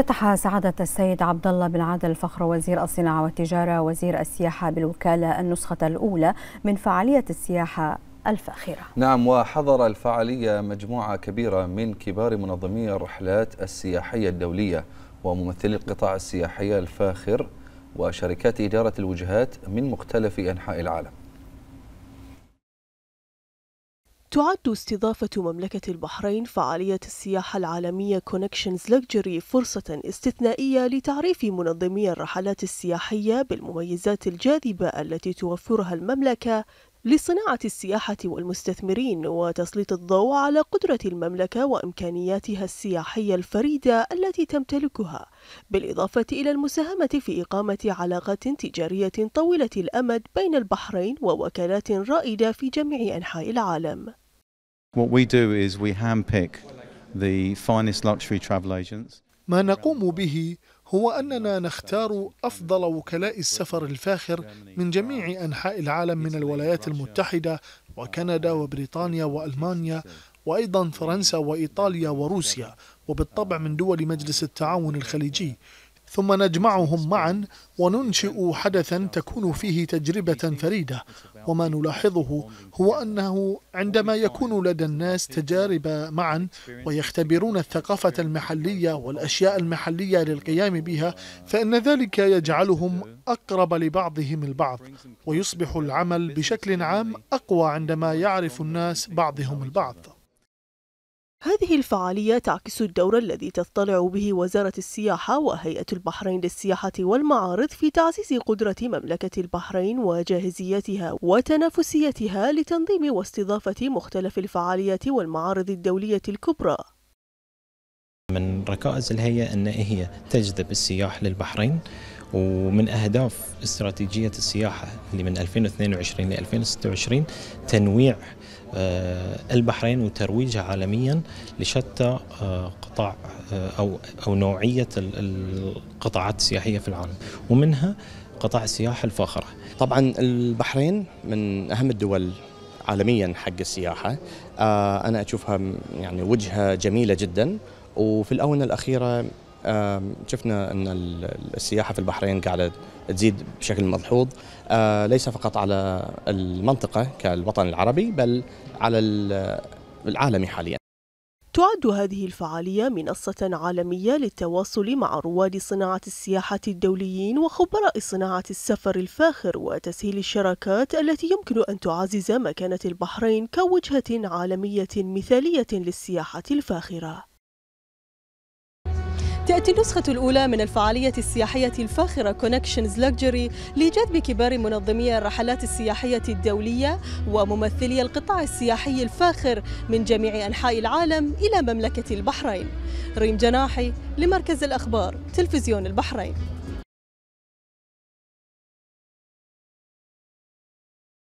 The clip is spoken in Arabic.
افتتح سعادة السيد عبد الله بن عادل الفخر وزير الصناعة والتجارة وزير السياحة بالوكالة النسخة الأولى من فعالية السياحة الفاخرة نعم وحضر الفعالية مجموعة كبيرة من كبار منظمي الرحلات السياحية الدولية وممثلي القطاع السياحي الفاخر وشركات إدارة الوجهات من مختلف أنحاء العالم تعد استضافة مملكة البحرين فعالية السياحة العالمية كونكشنز لكجري فرصة استثنائية لتعريف منظمي الرحلات السياحية بالمميزات الجاذبة التي توفرها المملكة لصناعة السياحة والمستثمرين وتسليط الضوء على قدرة المملكة وإمكانياتها السياحية الفريدة التي تمتلكها، بالإضافة إلى المساهمة في إقامة علاقات تجارية طويلة الأمد بين البحرين ووكالات رائدة في جميع أنحاء العالم. What we do is we handpick the finest luxury travel agents. ما نقوم به هو أننا نختار أفضل وكلاء السفر الفاخر من جميع أنحاء العالم من الولايات المتحدة وكندا وبريطانيا وألمانيا وأيضا فرنسا وإيطاليا وروسيا وبالطبع من دول مجلس التعاون الخليجي ثم نجمعهم معا وننشئ حدثا تكون فيه تجربة فريدة وما نلاحظه هو أنه عندما يكون لدى الناس تجارب معا ويختبرون الثقافة المحلية والأشياء المحلية للقيام بها فإن ذلك يجعلهم أقرب لبعضهم البعض ويصبح العمل بشكل عام أقوى عندما يعرف الناس بعضهم البعض هذه الفعالية تعكس الدور الذي تطلع به وزارة السياحة وهيئة البحرين للسياحة والمعارض في تعزيز قدرة مملكة البحرين وجاهزيتها وتنافسيتها لتنظيم واستضافة مختلف الفعاليات والمعارض الدولية الكبرى من ركائز الهيئة أن هي تجذب السياح للبحرين ومن أهداف استراتيجية السياحة اللي من 2022 ل 2026 تنويع آه، البحرين وترويجها عالميا لشتى آه، قطاع آه، أو أو نوعية القطاعات السياحية في العالم ومنها قطاع السياحة الفاخرة طبعا البحرين من أهم الدول عالميا حق السياحة أنا أشوفها يعني وجهة جميلة جدا وفي الآونة الأخيرة شفنا أن السياحة في البحرين قاعدة تزيد بشكل ملحوظ آه، ليس فقط على المنطقة كالوطن العربي بل على العالم حاليا تعد هذه الفعالية منصة عالمية للتواصل مع رواد صناعة السياحة الدوليين وخبراء صناعة السفر الفاخر وتسهيل الشراكات التي يمكن أن تعزز مكانة البحرين كوجهة عالمية مثالية للسياحة الفاخرة تأتي النسخة الأولى من الفعالية السياحية الفاخرة كونكشنز لوكجري لجذب كبار منظمي الرحلات السياحية الدولية وممثلي القطاع السياحي الفاخر من جميع أنحاء العالم إلى مملكة البحرين ريم جناحي لمركز الأخبار تلفزيون البحرين